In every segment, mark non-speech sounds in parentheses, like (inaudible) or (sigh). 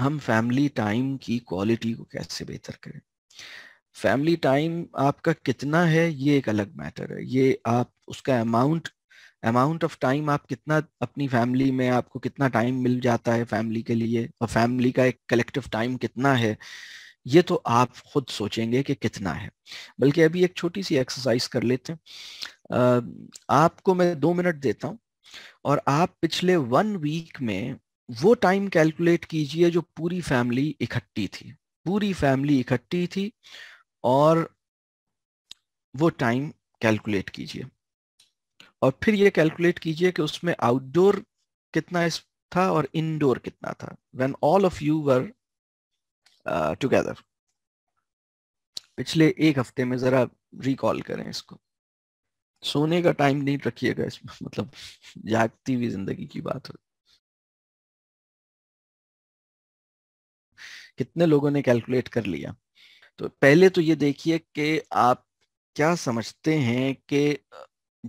हम family time की quality को कैसे बेहतर करें फैमिली टाइम आपका कितना है ये एक अलग मैटर है ये आप उसका अमाउंट अमाउंट ऑफ टाइम आप कितना अपनी फैमिली में आपको कितना टाइम मिल जाता है फैमिली के लिए और फैमिली का एक कलेक्टिव टाइम कितना है ये तो आप खुद सोचेंगे कि कितना है बल्कि अभी एक छोटी सी एक्सरसाइज कर लेते हैं आपको मैं दो मिनट देता हूँ और आप पिछले वन वीक में वो टाइम कैलकुलेट कीजिए जो पूरी फैमिली इकट्ठी थी पूरी फैमिली इकट्ठी थी और वो टाइम कैलकुलेट कीजिए और फिर ये कैलकुलेट कीजिए कि उसमें आउटडोर कितना था और इनडोर कितना था when all of you were together पिछले एक हफ्ते में जरा रिकॉल करें इसको सोने का टाइम नहीं रखिएगा इसमें मतलब जागती हुई जिंदगी की बात हो कितने लोगों ने कैलकुलेट कर लिया तो पहले तो ये देखिए कि आप क्या समझते हैं कि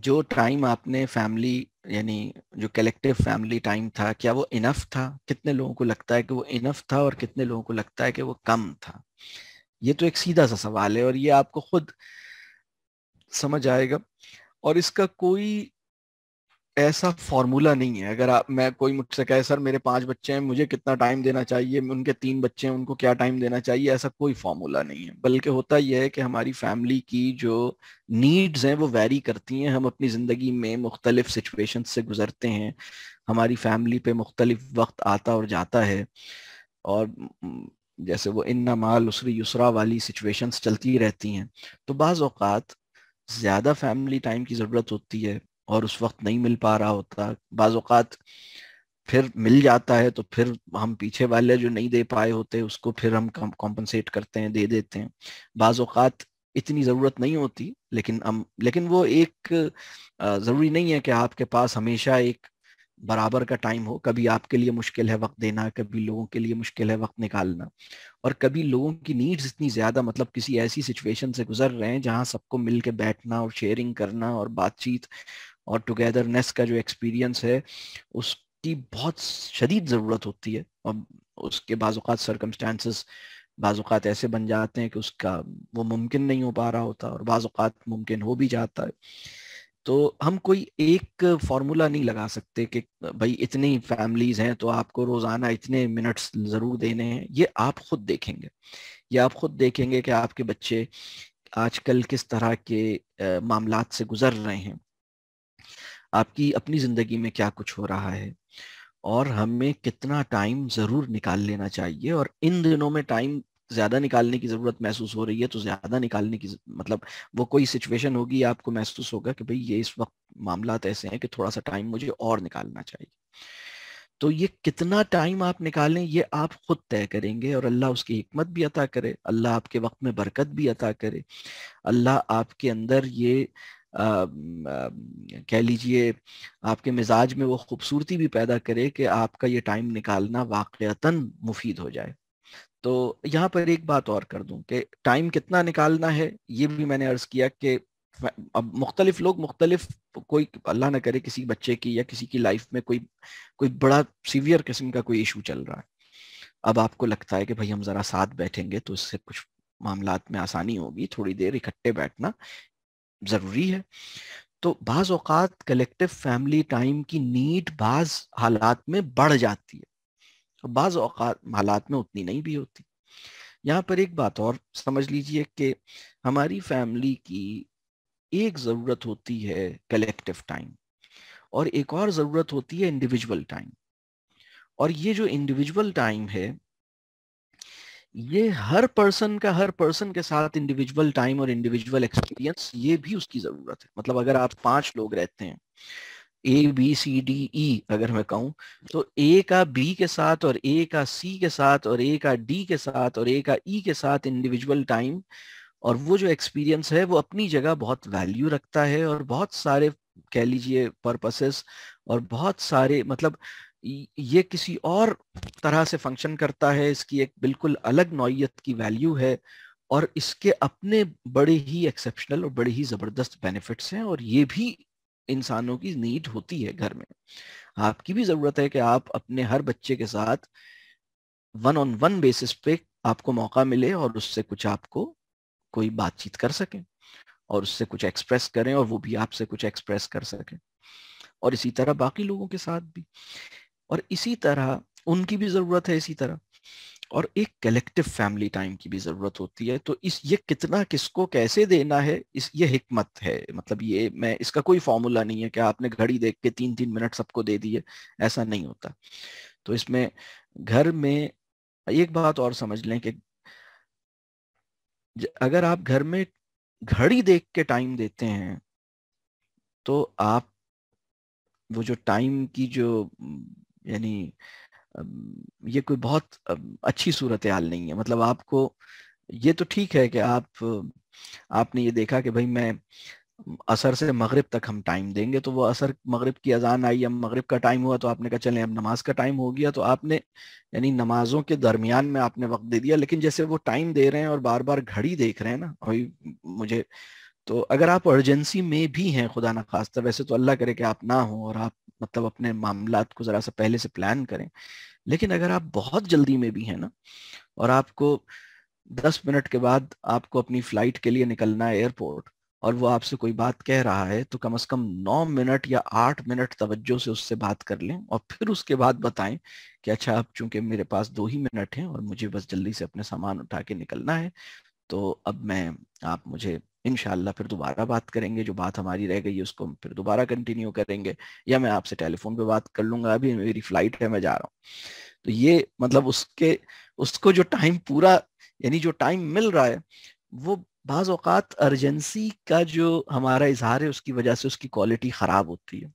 जो टाइम आपने फैमिली यानी जो कलेक्टिव फैमिली टाइम था क्या वो इनफ था कितने लोगों को लगता है कि वो इनफ था और कितने लोगों को लगता है कि वो कम था ये तो एक सीधा सा सवाल है और ये आपको खुद समझ आएगा और इसका कोई ऐसा फॉर्मूला नहीं है अगर आप मैं कोई मुझसे कहे सर मेरे पांच बच्चे हैं मुझे कितना टाइम देना चाहिए उनके तीन बच्चे हैं उनको क्या टाइम देना चाहिए ऐसा कोई फॉर्मूला नहीं है बल्कि होता यह है कि हमारी फैमिली की जो नीड्स हैं वो वेरी करती हैं हम अपनी ज़िंदगी में मुख्तलिफ सिचुएशन से गुजरते हैं हमारी फैमिली पे मुख्तलिफ वक्त आता और जाता है और जैसे वो इन माल उसरी युसरा वाली सिचुएशंस चलती रहती हैं तो बाज़ ज़्यादा फैमिली टाइम की ज़रूरत होती है और उस वक्त नहीं मिल पा रहा होता बाज़ात फिर मिल जाता है तो फिर हम पीछे वाले जो नहीं दे पाए होते उसको फिर हम कॉम्पनसेट करते हैं दे देते हैं बाज़ात इतनी ज़रूरत नहीं होती लेकिन हम लेकिन वो एक ज़रूरी नहीं है कि आपके पास हमेशा एक बराबर का टाइम हो कभी आपके लिए मुश्किल है वक्त देना कभी लोगों के लिए मुश्किल है वक्त निकालना और कभी लोगों की नीड्स इतनी ज़्यादा मतलब किसी ऐसी सिचुएशन से गुजर रहे हैं जहाँ सबको मिल के बैठना और शेयरिंग करना और बातचीत और टुगेदरनेस का जो एक्सपीरियंस है उसकी बहुत शदीद ज़रूरत होती है और उसके बाज़ात सरकमस्टांसिस बाज़ात ऐसे बन जाते हैं कि उसका वो मुमकिन नहीं हो पा रहा होता और बाज़ात मुमकिन हो भी जाता है तो हम कोई एक फार्मूला नहीं लगा सकते कि भाई इतनी फैमिलीज हैं तो आपको रोज़ाना इतने मिनट्स ज़रूर देने हैं ये आप खुद देखेंगे ये आप खुद देखेंगे कि आपके बच्चे आजकल किस तरह के मामला से गुजर रहे हैं आपकी अपनी ज़िंदगी में क्या कुछ हो रहा है और हमें कितना टाइम ज़रूर निकाल लेना चाहिए और इन दिनों में टाइम ज़्यादा निकालने की ज़रूरत महसूस हो रही है तो ज़्यादा निकालने की मतलब वो कोई सिचुएशन होगी आपको महसूस होगा कि भाई ये इस वक्त मामला ऐसे हैं कि थोड़ा सा टाइम मुझे और निकालना चाहिए तो ये कितना टाइम आप निकालें ये आप खुद तय करेंगे और अल्लाह उसकी हमत भी अता करे अल्लाह आपके वक्त में बरकत भी अता करे अल्लाह आपके अंदर ये कह लीजिए आपके मिजाज में वो खूबसूरती भी पैदा करे कि आपका ये टाइम निकालना वाक़ता मुफीद हो जाए तो यहाँ पर एक बात और कर दूं कि टाइम कितना निकालना है ये भी मैंने अर्ज किया कि अब मुख्तलिफ लोग मुख्तलिफ कोई अल्लाह ना करे किसी बच्चे की या किसी की लाइफ में कोई कोई बड़ा सीवियर किस्म का कोई इशू चल रहा है अब आपको लगता है कि भाई हम ज़रा साथ बैठेंगे तो इससे कुछ मामला में आसानी होगी थोड़ी देर इकट्ठे बैठना ज़रूरी है तो बाज़ औकात कलेक्टिव फैमिली टाइम की नीड बाज़ हालात में बढ़ जाती है और बाज़ औकात हालात में उतनी नहीं भी होती यहाँ पर एक बात और समझ लीजिए कि हमारी फैमिली की एक ज़रूरत होती है कलेक्टिव टाइम और एक और ज़रूरत होती है इंडिविजुअल टाइम और ये जो इंडिविजुअल टाइम है ये हर पर्सन का हर पर्सन के साथ इंडिविजुअल टाइम और इंडिविजुअल एक्सपीरियंस ये भी उसकी जरूरत है मतलब अगर आप पांच लोग रहते हैं A B C D E अगर मैं कहूं तो ए का बी के साथ और ए का सी के साथ और ए का डी के साथ और ए का ई e के साथ इंडिविजुअल टाइम और वो जो एक्सपीरियंस है वो अपनी जगह बहुत वैल्यू रखता है और बहुत सारे कह लीजिए पर्पसेस और बहुत सारे मतलब ये किसी और तरह से फंक्शन करता है इसकी एक बिल्कुल अलग नोयत की वैल्यू है और इसके अपने बड़े ही एक्सेप्शनल और बड़े ही ज़बरदस्त बेनिफिट्स हैं और ये भी इंसानों की नीड होती है घर में आपकी भी ज़रूरत है कि आप अपने हर बच्चे के साथ वन ऑन वन बेसिस पे आपको मौका मिले और उससे कुछ आपको कोई बातचीत कर सकें और उससे कुछ एक्सप्रेस करें और वो भी आपसे कुछ एक्सप्रेस कर सकें और इसी तरह बाकी लोगों के साथ भी और इसी तरह उनकी भी जरूरत है इसी तरह और एक कलेक्टिव फैमिली टाइम की भी जरूरत होती है तो इस ये कितना किसको कैसे देना है इस ये हिकमत है मतलब ये मैं इसका कोई फॉर्मूला नहीं है कि आपने घड़ी देख के तीन तीन मिनट सबको दे दिए ऐसा नहीं होता तो इसमें घर में एक बात और समझ लें कि अगर आप घर में घड़ी देख के टाइम देते हैं तो आप वो जो टाइम की जो यानी ये कोई बहुत अच्छी सूरत हाल नहीं है मतलब आपको ये तो ठीक है कि आप आपने ये देखा कि भाई मैं असर से मगरिब तक हम टाइम देंगे तो वो असर मगरिब की अजान आई अब मगरिब का टाइम हुआ तो आपने कहा चलें अब नमाज का टाइम हो गया तो आपने यानी नमाजों के दरमियान में आपने वक्त दे दिया लेकिन जैसे वो टाइम दे रहे हैं और बार बार घड़ी देख रहे हैं ना भाई मुझे तो अगर आप अर्जेंसी में भी हैं खुदा ना खास्ता वैसे तो अल्लाह करे कि आप ना हो और आप मतलब अपने मामला को ज़रा सा पहले से प्लान करें लेकिन अगर आप बहुत जल्दी में भी हैं ना और आपको दस मिनट के बाद आपको अपनी फ्लाइट के लिए निकलना है एयरपोर्ट और वो आपसे कोई बात कह रहा है तो कम से कम नौ मिनट या आठ मिनट तवज्जो से उससे बात कर लें और फिर उसके बाद बताएं कि अच्छा अब चूंकि मेरे पास दो ही मिनट हैं और मुझे बस जल्दी से अपने सामान उठा के निकलना है तो अब मैं आप मुझे इनशाला फिर दोबारा बात करेंगे जो बात हमारी रह गई है उसको हम फिर दोबारा कंटिन्यू करेंगे या मैं आपसे टेलीफोन पे बात कर लूंगा अभी मेरी फ्लाइट है मैं जा रहा हूँ तो ये मतलब उसके उसको जो टाइम पूरा यानी जो टाइम मिल रहा है वो बाज़ अवत अर्जेंसी का जो हमारा इजहार है उसकी वजह से उसकी क्वालिटी ख़राब होती है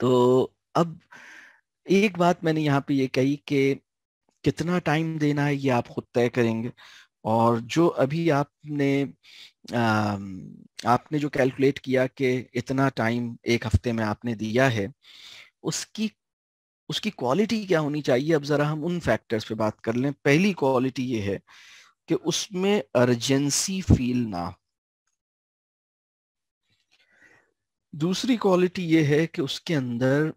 तो अब एक बात मैंने यहाँ पे ये कही कि कितना टाइम देना है ये आप खुद तय करेंगे और जो अभी आपने आपने जो कैलकुलेट किया कि इतना टाइम एक हफ्ते में आपने दिया है उसकी उसकी क्वालिटी क्या होनी चाहिए अब जरा हम उन फैक्टर्स पे बात कर लें पहली क्वालिटी ये है कि उसमें अर्जेंसी फील ना दूसरी क्वालिटी ये है कि उसके अंदर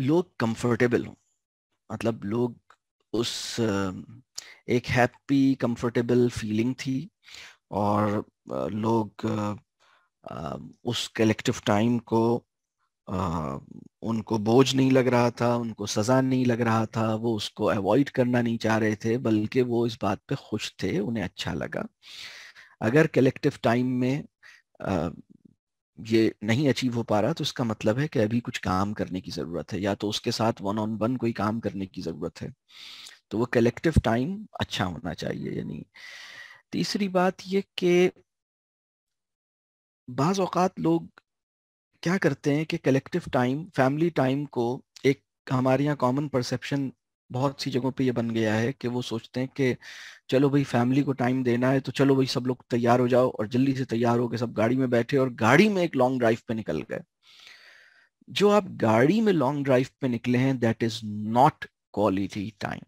लोग कंफर्टेबल हों मतलब लोग उस एक हैप्पी कंफर्टेबल फीलिंग थी और लोग उस कलेक्टिव टाइम को उनको बोझ नहीं लग रहा था उनको सजा नहीं लग रहा था वो उसको अवॉइड करना नहीं चाह रहे थे बल्कि वो इस बात पे खुश थे उन्हें अच्छा लगा अगर कलेक्टिव टाइम में ये नहीं अचीव हो पा रहा तो इसका मतलब है कि अभी कुछ काम करने की ज़रूरत है या तो उसके साथ वन ऑन वन कोई काम करने की ज़रूरत है तो वो कलेक्टिव टाइम अच्छा होना चाहिए यानी तीसरी बात ये कि बाज़ लोग क्या करते हैं कि कलेक्टिव टाइम फैमिली टाइम को एक हमारे यहाँ कॉमन परसेप्शन बहुत सी जगहों पे ये बन गया है कि वो सोचते हैं कि चलो भाई फैमिली को टाइम देना है तो चलो भाई सब लोग तैयार हो जाओ और जल्दी से तैयार हो के सब गाड़ी में बैठे और गाड़ी में एक लॉन्ग ड्राइव पे निकल गए जो आप गाड़ी में लॉन्ग ड्राइव पे निकले हैं that is not quality time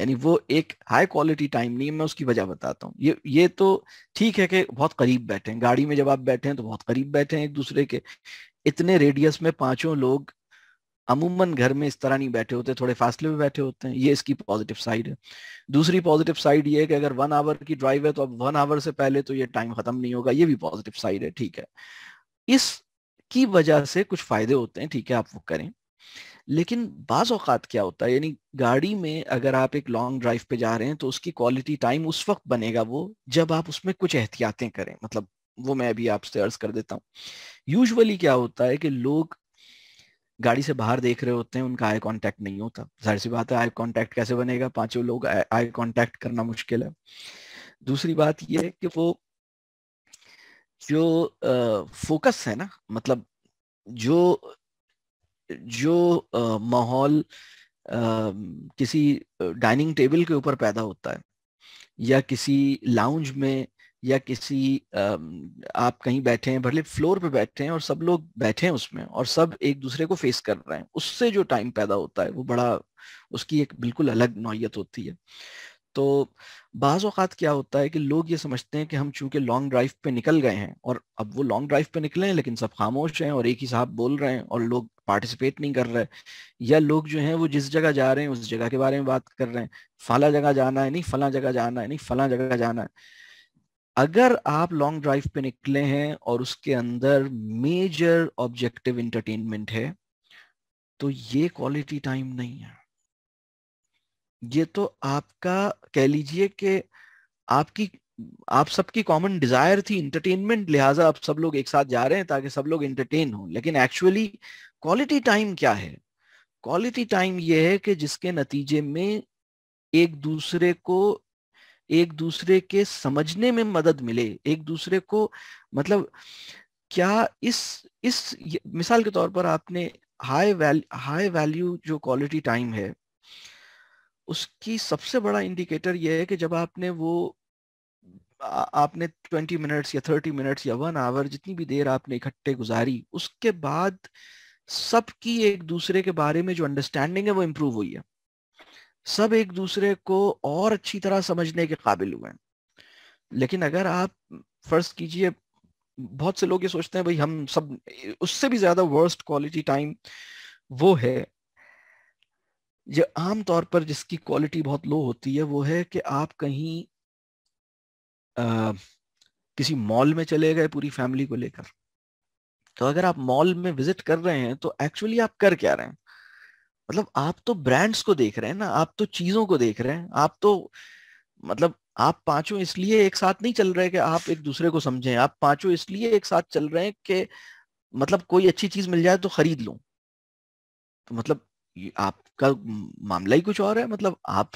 यानी वो एक हाई क्वालिटी टाइम नहीं है मैं उसकी वजह बताता हूँ ये ये तो ठीक है कि बहुत करीब बैठे हैं गाड़ी में जब आप बैठे हैं तो बहुत करीब बैठे हैं एक दूसरे के इतने रेडियस में पांचों लोग अमूमन घर में इस तरह नहीं बैठे होते थोड़े फासले में बैठे होते हैं ये इसकी पॉजिटिव साइड है दूसरी पॉजिटिव साइड ये है कि अगर वन आवर की ड्राइव है तो अब वन आवर से पहले तो ये टाइम खत्म नहीं होगा ये भी पॉजिटिव साइड है ठीक है इसकी वजह से कुछ फायदे होते हैं ठीक है आप वो करें लेकिन बाज़ अवत क्या होता है यानी गाड़ी में अगर आप एक लॉन्ग ड्राइव पे जा रहे हैं तो उसकी क्वालिटी टाइम उस वक्त बनेगा वो जब आप उसमें कुछ एहतियातें करें मतलब वो मैं अभी आपसे अर्ज कर देता हूँ यूजुअली क्या होता है कि लोग गाड़ी से बाहर देख रहे होते हैं उनका आई कांटेक्ट नहीं होता जाहिर सी बात है आई कांटेक्ट कैसे बनेगा पांचों लोग आई कांटेक्ट करना मुश्किल है दूसरी बात यह है कि वो जो फोकस है ना मतलब जो जो माहौल किसी डाइनिंग टेबल के ऊपर पैदा होता है या किसी लाउंज में या किसी आप कहीं बैठे हैं भले फ्लोर पे बैठे हैं और सब लोग बैठे हैं उसमें और सब एक दूसरे को फेस कर रहे हैं उससे जो टाइम पैदा होता है वो बड़ा उसकी एक बिल्कुल अलग नोयत होती है तो बाज़ अवत क्या होता है कि लोग ये समझते हैं कि हम चूंकि लॉन्ग ड्राइव पे निकल गए हैं और अब वो लॉन्ग ड्राइव पे निकले हैं लेकिन सब खामोश हैं और एक ही साहब बोल रहे हैं और लोग पार्टिसिपेट नहीं कर रहे या लोग जो हैं वो जिस जगह जा रहे हैं उस जगह के बारे में बात कर रहे हैं फला जगह जाना है नहीं फला जगह जाना है नहीं फला जगह जाना है अगर आप लॉन्ग ड्राइव पे निकले हैं और उसके अंदर मेजर ऑब्जेक्टिव इंटरटेनमेंट है तो ये क्वालिटी टाइम नहीं है ये तो आपका कह लीजिए कि आपकी आप सबकी कॉमन डिजायर थी इंटरटेनमेंट लिहाजा आप सब लोग एक साथ जा रहे हैं ताकि सब लोग इंटरटेन हो लेकिन एक्चुअली क्वालिटी टाइम क्या है क्वालिटी टाइम ये है कि जिसके नतीजे में एक दूसरे को एक दूसरे के समझने में मदद मिले एक दूसरे को मतलब क्या इस इस मिसाल के तौर पर आपने हाई वैल्यू हाई वैल्यू जो क्वालिटी टाइम है उसकी सबसे बड़ा इंडिकेटर यह है कि जब आपने वो आपने 20 मिनट्स या 30 मिनट्स या वन आवर जितनी भी देर आपने इकट्ठे गुजारी उसके बाद सबकी एक दूसरे के बारे में जो अंडरस्टैंडिंग है वो इम्प्रूव हुई है सब एक दूसरे को और अच्छी तरह समझने के काबिल हुए हैं लेकिन अगर आप फर्ज कीजिए बहुत से लोग ये सोचते हैं भाई हम सब उससे भी ज्यादा वर्स्ट क्वालिटी टाइम वो है ये आम तौर पर जिसकी क्वालिटी बहुत लो होती है वो है कि आप कहीं आ, किसी मॉल में चले गए पूरी फैमिली को लेकर तो अगर आप मॉल में विजिट कर रहे हैं तो एक्चुअली आप कर क्या रहे हैं मतलब आप तो ब्रांड्स को देख रहे हैं ना आप तो चीजों को देख रहे हैं आप तो मतलब आप पांचों इसलिए एक साथ नहीं चल रहे कि आप एक दूसरे को समझें आप पांचों इसलिए एक साथ चल रहे हैं कि मतलब कोई अच्छी चीज मिल जाए तो खरीद लो तो मतलब आपका मामला ही कुछ और है मतलब आप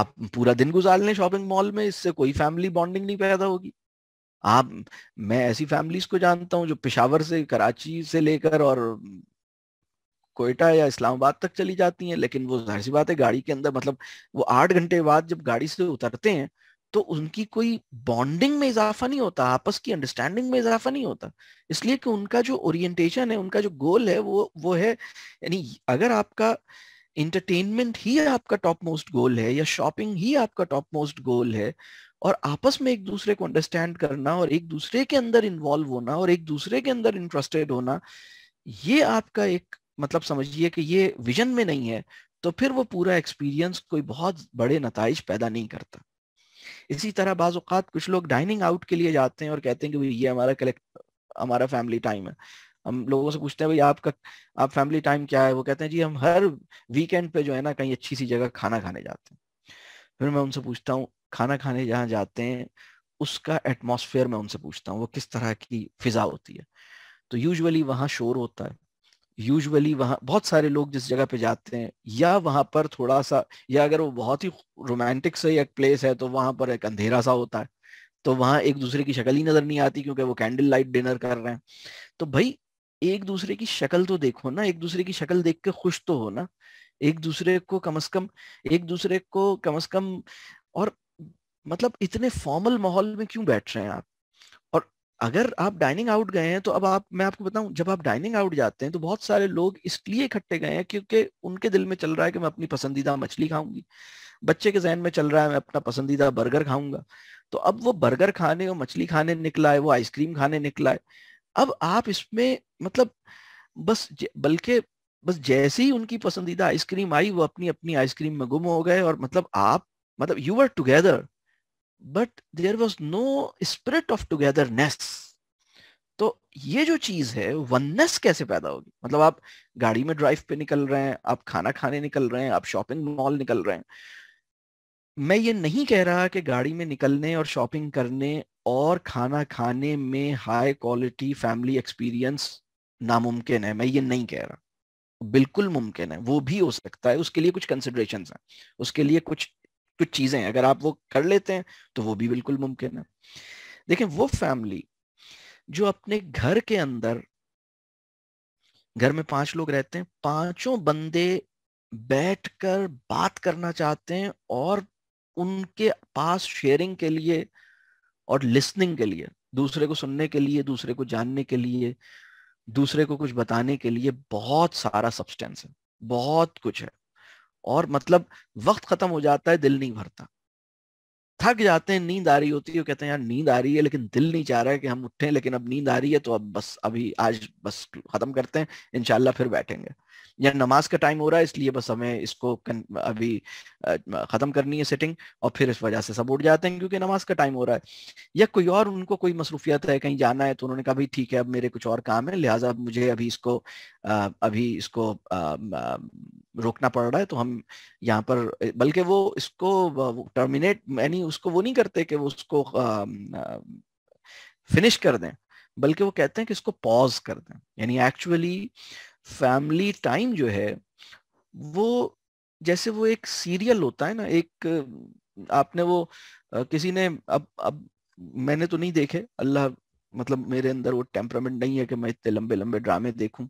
आप पूरा दिन गुजार लें शॉपिंग मॉल में इससे कोई फैमिली बॉन्डिंग नहीं पैदा होगी आप मैं ऐसी फैमिलीज को जानता हूँ जो पिशावर से कराची से लेकर और कोयटा या इस्लामाबाद तक चली जाती हैं लेकिन वो जाहिर सी बात है गाड़ी के अंदर मतलब वो आठ घंटे बाद जब गाड़ी से उतरते हैं तो उनकी कोई बॉन्डिंग में इजाफा नहीं होता आपस की अंडरस्टैंडिंग में इजाफा नहीं होता इसलिए कि उनका जो ओरिएंटेशन है उनका जो गोल है वो वो है यानी अगर आपका इंटरटेनमेंट ही आपका टॉप मोस्ट गोल है या शॉपिंग ही आपका टॉप मोस्ट गोल है और आपस में एक दूसरे को अंडरस्टैंड करना और एक दूसरे के अंदर इन्वॉल्व होना और एक दूसरे के अंदर इंटरेस्टेड होना ये आपका एक मतलब समझिए कि ये विजन में नहीं है तो फिर वो पूरा एक्सपीरियंस कोई बहुत बड़े नतज पैदा नहीं करता इसी तरह बाज़ात कुछ लोग डाइनिंग आउट के लिए जाते हैं और कहते हैं कि ये हमारा कलेक्ट हमारा फैमिली टाइम है हम लोगों से पूछते हैं भाई आपका आप फैमिली टाइम क्या है वो कहते हैं जी हम हर वीकेंड पे जो है ना कहीं अच्छी सी जगह खाना खाने जाते हैं फिर मैं उनसे पूछता हूँ खाना खाने जहाँ जाते हैं उसका एटमोसफेयर मैं उनसे पूछता हूँ वो किस तरह की फिजा होती है तो यूजली वहाँ शोर होता है यूजुअली वहाँ बहुत सारे लोग जिस जगह पे जाते हैं या वहाँ पर थोड़ा सा या अगर वो बहुत ही रोमांटिक सा एक प्लेस है तो वहाँ पर एक अंधेरा सा होता है तो वहाँ एक दूसरे की शक्ल ही नजर नहीं आती क्योंकि वो कैंडल लाइट डिनर कर रहे हैं तो भाई एक दूसरे की शक्ल तो देखो ना एक दूसरे की शक्ल देख के खुश तो हो ना एक दूसरे को कम अज कम एक दूसरे को कम अज कम और मतलब इतने फॉर्मल माहौल में क्यों बैठ रहे हैं आप अगर आप डाइनिंग आउट गए हैं तो अब आप मैं आपको बताऊं जब आप डाइनिंग आउट जाते हैं तो बहुत सारे लोग इसलिए इकट्ठे गए हैं क्योंकि उनके दिल में चल रहा है कि मैं अपनी पसंदीदा मछली खाऊंगी बच्चे के जहन में चल रहा है मैं अपना पसंदीदा बर्गर खाऊंगा तो अब वो बर्गर खाने और मछली खाने निकला है वो आइसक्रीम खाने निकला है अब आप इसमें मतलब बस बल्कि बस जैसे ही उनकी पसंदीदा आइसक्रीम आई वो अपनी अपनी आइसक्रीम में गुम हो गए और मतलब आप मतलब you are together but there was no spirit of togetherness तो ये जो चीज है वननेस कैसे पैदा होगी मतलब आप गाड़ी में ड्राइव पे निकल रहे हैं आप खाना खाने निकल रहे हैं आप शॉपिंग मॉल निकल रहे हैं मैं ये नहीं कह रहा कि गाड़ी में निकलने और शॉपिंग करने और खाना खाने में हाई क्वालिटी फैमिली एक्सपीरियंस नामुमकिन है मैं ये नहीं कह रहा बिल्कुल मुमकिन है वो भी हो सकता है उसके लिए कुछ कंसिडरेशन है उसके लिए कुछ कुछ चीजें अगर आप वो कर लेते हैं तो वो भी बिल्कुल मुमकिन है देखें वो फैमिली जो अपने घर के अंदर घर में पांच लोग रहते हैं पांचों बंदे बैठकर बात करना चाहते हैं और उनके पास शेयरिंग के लिए और लिसनिंग के लिए दूसरे को सुनने के लिए दूसरे को जानने के लिए दूसरे को कुछ बताने के लिए बहुत सारा सब्सटेंस है बहुत कुछ है और मतलब वक्त खत्म हो जाता है दिल नहीं भरता थक जाते हैं नींद आ रही होती है कहते हैं यार नींद आ रही है लेकिन दिल नहीं चाह रहा है कि हम उठें लेकिन अब नींद आ रही है तो अब बस अभी आज बस खत्म करते हैं इनशाला फिर बैठेंगे या नमाज का टाइम हो रहा है इसलिए बस हमें इसको अभी खत्म करनी है सेटिंग और फिर इस वजह से सब उठ जाते हैं क्योंकि नमाज का टाइम हो रहा है या कोई और उनको कोई मसरूफियत है कहीं जाना है तो उन्होंने कहा भाई ठीक है अब मेरे कुछ और काम है लिहाजा मुझे अभी इसको अभी इसको रोकना पड़ रहा है तो हम यहाँ पर बल्कि वो इसको टर्मिनेट यानी उसको वो नहीं करते कि वो उसको फिनिश कर दें बल्कि वो कहते हैं कि इसको पॉज कर दें यानी एक्चुअली फैमिली टाइम जो है वो जैसे वो एक सीरियल होता है ना एक आपने वो किसी ने अब अब मैंने तो नहीं देखे अल्लाह मतलब मेरे अंदर वो टेम्परामेंट नहीं है कि मैं इतने लंबे लंबे ड्रामे देखूं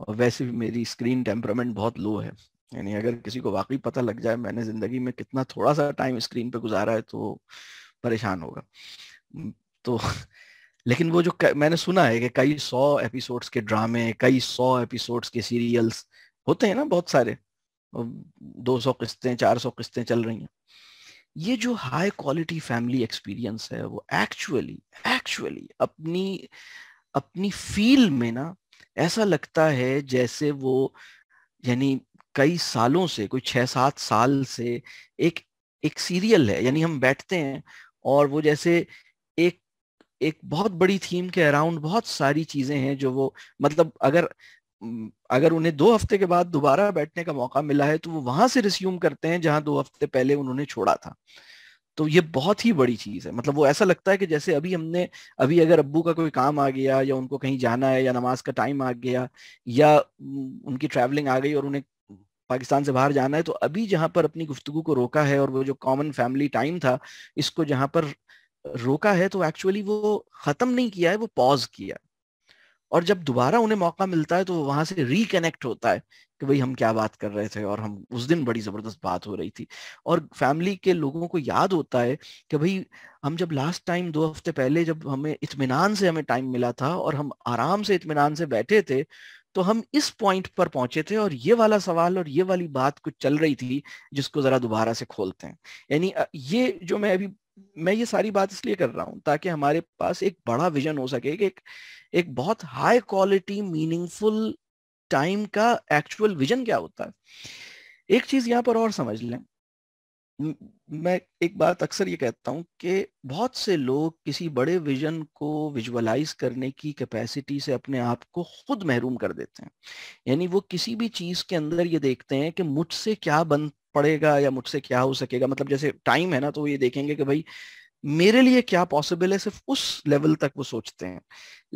और वैसे भी मेरी स्क्रीन टेम्परामेंट बहुत लो है यानी अगर किसी को वाकई पता लग जाए मैंने जिंदगी में कितना थोड़ा सा टाइम स्क्रीन पे गुजारा है तो परेशान होगा तो (laughs) लेकिन वो जो क, मैंने सुना है कि कई सौ एपिसोड्स के ड्रामे कई सौ एपिसोड्स के सीरियल्स होते हैं ना बहुत सारे दो सौ किस्तें चार सौ किस्तें चल रही हैं ये जो हाई क्वालिटी फैमिली एक्सपीरियंस है वो एक्चुअली एक्चुअली अपनी अपनी फील में ना ऐसा लगता है जैसे वो यानी कई सालों से कोई छह सात साल से एक एक सीरियल है यानी हम बैठते हैं और वो जैसे एक एक बहुत बड़ी थीम के अराउंड बहुत सारी चीजें हैं जो वो मतलब अगर अगर उन्हें दो हफ्ते के बाद दोबारा बैठने का मौका मिला है तो वो वहां से रिस्यूम करते हैं जहां दो हफ्ते पहले उन्होंने छोड़ा था तो ये बहुत ही बड़ी चीज है मतलब वो ऐसा लगता है कि जैसे अभी हमने अभी अगर अब्बू का कोई काम आ गया या उनको कहीं जाना है या नमाज का टाइम आ गया या उनकी ट्रैवलिंग आ गई और उन्हें पाकिस्तान से बाहर जाना है तो अभी जहां पर अपनी गुफ्तगु को रोका है और वो जो कॉमन फैमिली टाइम था इसको जहां पर रोका है तो एक्चुअली वो खत्म नहीं किया है वो पॉज किया और जब दोबारा उन्हें मौका मिलता है तो वहां से रिकनेक्ट होता है कि भाई हम क्या बात कर रहे थे और हम उस दिन बड़ी जबरदस्त बात हो रही थी और फैमिली के लोगों को याद होता है कि भाई हम जब लास्ट टाइम दो हफ्ते पहले जब हमें इतमान से हमें टाइम मिला था और हम आराम से इतमान से बैठे थे तो हम इस पॉइंट पर पहुंचे थे और ये वाला सवाल और ये वाली बात कुछ चल रही थी जिसको जरा दोबारा से खोलते हैं यानी ये जो मैं अभी मैं ये सारी बात इसलिए कर रहा हूँ ताकि हमारे पास एक बड़ा विजन हो सके कि एक, एक बहुत हाई क्वालिटी मीनिंगफुल टाइम का एक्चुअल विजन क्या होता है एक चीज यहाँ पर और समझ लें मैं एक बात अक्सर ये कहता हूँ कि बहुत से लोग किसी बड़े विजन को विजुअलाइज करने की कैपेसिटी से अपने आप को खुद महरूम कर देते हैं यानी वो किसी भी चीज के अंदर ये देखते हैं कि मुझसे क्या बन पड़ेगा या मुझसे क्या हो सकेगा मतलब जैसे टाइम है ना तो ये देखेंगे कि भाई मेरे लिए क्या पॉसिबल है सिर्फ उस लेवल तक वो सोचते हैं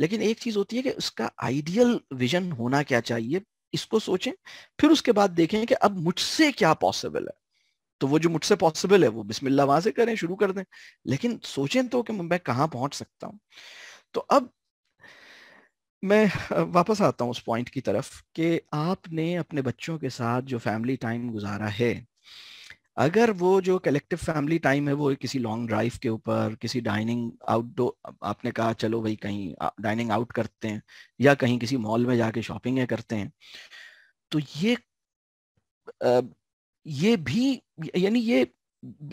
लेकिन एक चीज होती है कि उसका आइडियल विजन होना क्या चाहिए इसको सोचें फिर उसके बाद देखें कि अब मुझसे क्या पॉसिबल है तो वो जो मुझसे पॉसिबल है वो बिस्मिल्लाह वहां से करें शुरू कर दें लेकिन सोचें तो कि मैं कहाँ पहुंच सकता हूँ तो अब मैं वापस आता हूँ उस पॉइंट की तरफ कि आपने अपने बच्चों के साथ जो फैमिली टाइम गुजारा है अगर वो जो कलेक्टिव फैमिली टाइम है वो किसी लॉन्ग ड्राइव के ऊपर किसी डाइनिंग आउटडोर आपने कहा चलो भाई कहीं डाइनिंग आउट करते हैं या कहीं किसी मॉल में जाके शॉपिंग करते हैं तो ये ये भी यानी ये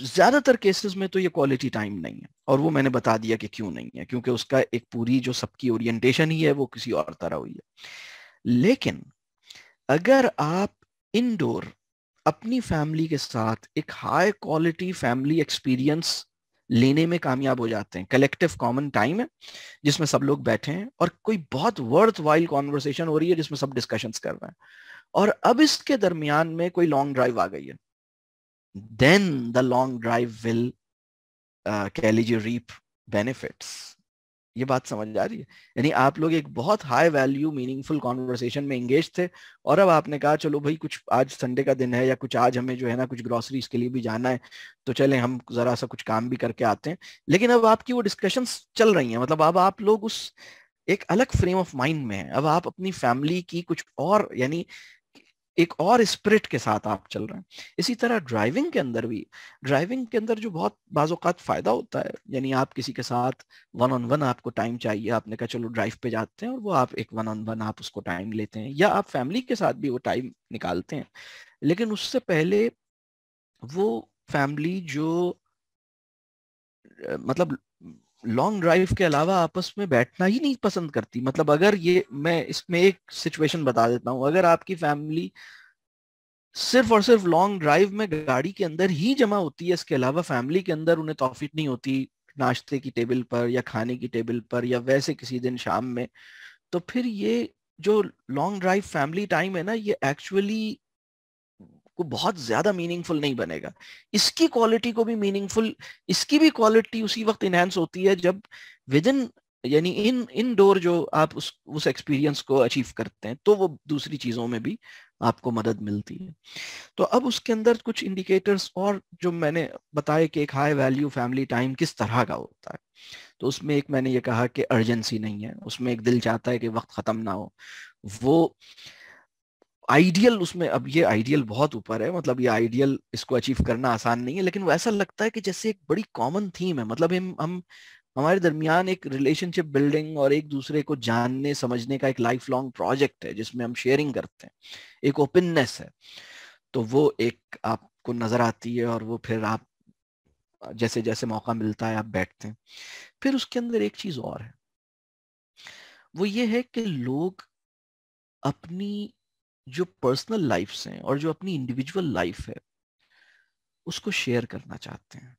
ज्यादातर केसेस में तो ये क्वालिटी टाइम नहीं है और वो मैंने बता दिया कि क्यों नहीं है क्योंकि उसका एक पूरी जो सबकी ओरिएंटेशन ही है वो किसी और तरह हुई है लेकिन अगर आप इनडोर अपनी फैमिली के साथ एक हाई क्वालिटी फैमिली एक्सपीरियंस लेने में कामयाब हो जाते हैं कलेक्टिव कॉमन टाइम है जिसमें सब लोग बैठे हैं और कोई बहुत वर्थ वाइल कॉन्वर्सेशन हो रही है जिसमें सब डिस्कशन कर रहे हैं और अब इसके दरमियान में कोई लॉन्ग ड्राइव आ गई है then the long drive will कह लीजिए रीप बेनिफिट्स ये बात समझ आ रही है यानी आप लोग एक बहुत हाई वैल्यू मीनिंगफुल कॉन्वर्सेशन में एंगेज थे और अब आपने कहा चलो भाई कुछ आज संडे का दिन है या कुछ आज हमें जो है ना कुछ ग्रोसरीज के लिए भी जाना है तो चले हम जरा सा कुछ काम भी करके आते हैं लेकिन अब आपकी वो डिस्कशन चल रही है मतलब अब आप लोग उस एक अलग फ्रेम ऑफ माइंड में है अब आप अपनी फैमिली की कुछ और यानी एक और स्पिरिट के साथ आप चल रहे हैं इसी तरह ड्राइविंग के अंदर भी ड्राइविंग के अंदर जो बहुत बाज़ात फ़ायदा होता है यानी आप किसी के साथ वन ऑन वन आपको टाइम चाहिए आपने कहा चलो ड्राइव पे जाते हैं और वो आप एक वन ऑन वन आप उसको टाइम लेते हैं या आप फैमिली के साथ भी वो टाइम निकालते हैं लेकिन उससे पहले वो फैमिली जो मतलब लॉन्ग ड्राइव के अलावा आपस में बैठना ही नहीं पसंद करती मतलब अगर ये मैं इसमें एक सिचुएशन बता देता हूँ अगर आपकी फैमिली सिर्फ और सिर्फ लॉन्ग ड्राइव में गाड़ी के अंदर ही जमा होती है इसके अलावा फैमिली के अंदर उन्हें तोफीक नहीं होती नाश्ते की टेबल पर या खाने की टेबल पर या वैसे किसी दिन शाम में तो फिर ये जो लॉन्ग ड्राइव फैमिली टाइम है ना ये एक्चुअली को बहुत ज्यादा मीनिंगफुल नहीं बनेगा इसकी क्वालिटी को भी मीनिंगफुल इसकी भी क्वालिटी उसी वक्त इनहेंस होती है जब विद इन यानी इन इनडोर जो आप उस उस एक्सपीरियंस को अचीव करते हैं तो वो दूसरी चीजों में भी आपको मदद मिलती है तो अब उसके अंदर कुछ इंडिकेटर्स और जो मैंने बताए कि एक हाई वैल्यू फैमिली टाइम किस तरह का होता है तो उसमें एक मैंने ये कहा कि अर्जेंसी नहीं है उसमें एक दिल चाहता है कि वक्त खत्म ना हो वो आइडियल उसमें अब ये आइडियल बहुत ऊपर है मतलब ये आइडियल इसको अचीव करना आसान नहीं है लेकिन वो ऐसा लगता है कि जैसे एक बड़ी कॉमन थीम है मतलब हम हम हमारे दरमियान एक रिलेशनशिप बिल्डिंग और एक दूसरे को जानने समझने का एक लाइफ लॉन्ग प्रोजेक्ट है जिसमें हम शेयरिंग करते हैं एक ओपननेस है तो वो एक आपको नजर आती है और वो फिर आप जैसे जैसे मौका मिलता है आप बैठते हैं फिर उसके अंदर एक चीज और है वो ये है कि लोग अपनी जो पर्सनल लाइफ हैं और जो अपनी इंडिविजुअल लाइफ है उसको शेयर करना चाहते हैं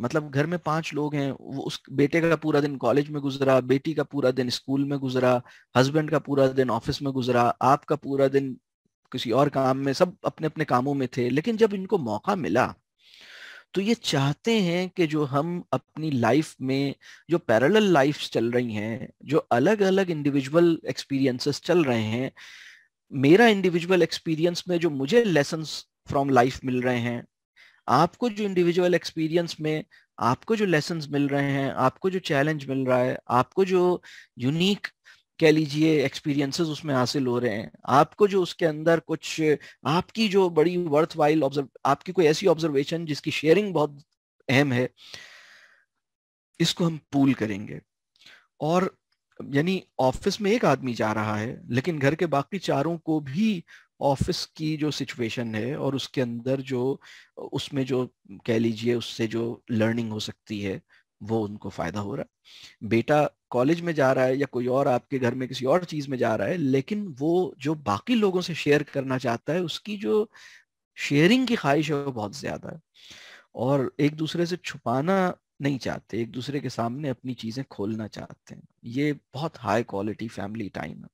मतलब घर में पांच लोग हैं वो उस बेटे का पूरा दिन कॉलेज में गुजरा बेटी का पूरा दिन स्कूल में गुजरा हस्बैंड का पूरा दिन ऑफिस में गुजरा आपका पूरा दिन किसी और काम में सब अपने अपने कामों में थे लेकिन जब इनको मौका मिला तो ये चाहते हैं कि जो हम अपनी लाइफ में जो पैरेलल लाइफ चल रही हैं जो अलग अलग इंडिविजुअल एक्सपीरियंसेस चल रहे हैं मेरा इंडिविजुअल एक्सपीरियंस में जो मुझे लेसन फ्रॉम लाइफ मिल रहे हैं आपको जो इंडिविजुअल एक्सपीरियंस में आपको जो लेसन मिल रहे हैं आपको जो चैलेंज मिल रहा है आपको जो यूनिक कह लीजिए एक्सपीरियंसेस उसमें हासिल हो रहे हैं आपको जो उसके अंदर कुछ आपकी जो बड़ी वर्थ वाइल ऑब्जर्व आपकी कोई ऐसी ऑब्जर्वेशन जिसकी शेयरिंग बहुत अहम है इसको हम पूल करेंगे और यानी ऑफिस में एक आदमी जा रहा है लेकिन घर के बाकी चारों को भी ऑफिस की जो सिचुएशन है और उसके अंदर जो उसमें जो कह लीजिए उससे जो लर्निंग हो सकती है वो उनको फायदा हो रहा है बेटा कॉलेज में जा रहा है या कोई और आपके घर में किसी और चीज में जा रहा है लेकिन वो जो बाकी लोगों से शेयर करना चाहता है उसकी जो शेयरिंग की ख्वाहिश है वो बहुत ज्यादा है और एक दूसरे से छुपाना नहीं चाहते एक दूसरे के सामने अपनी चीजें खोलना चाहते हैं ये बहुत हाई क्वालिटी फैमिली टाइम है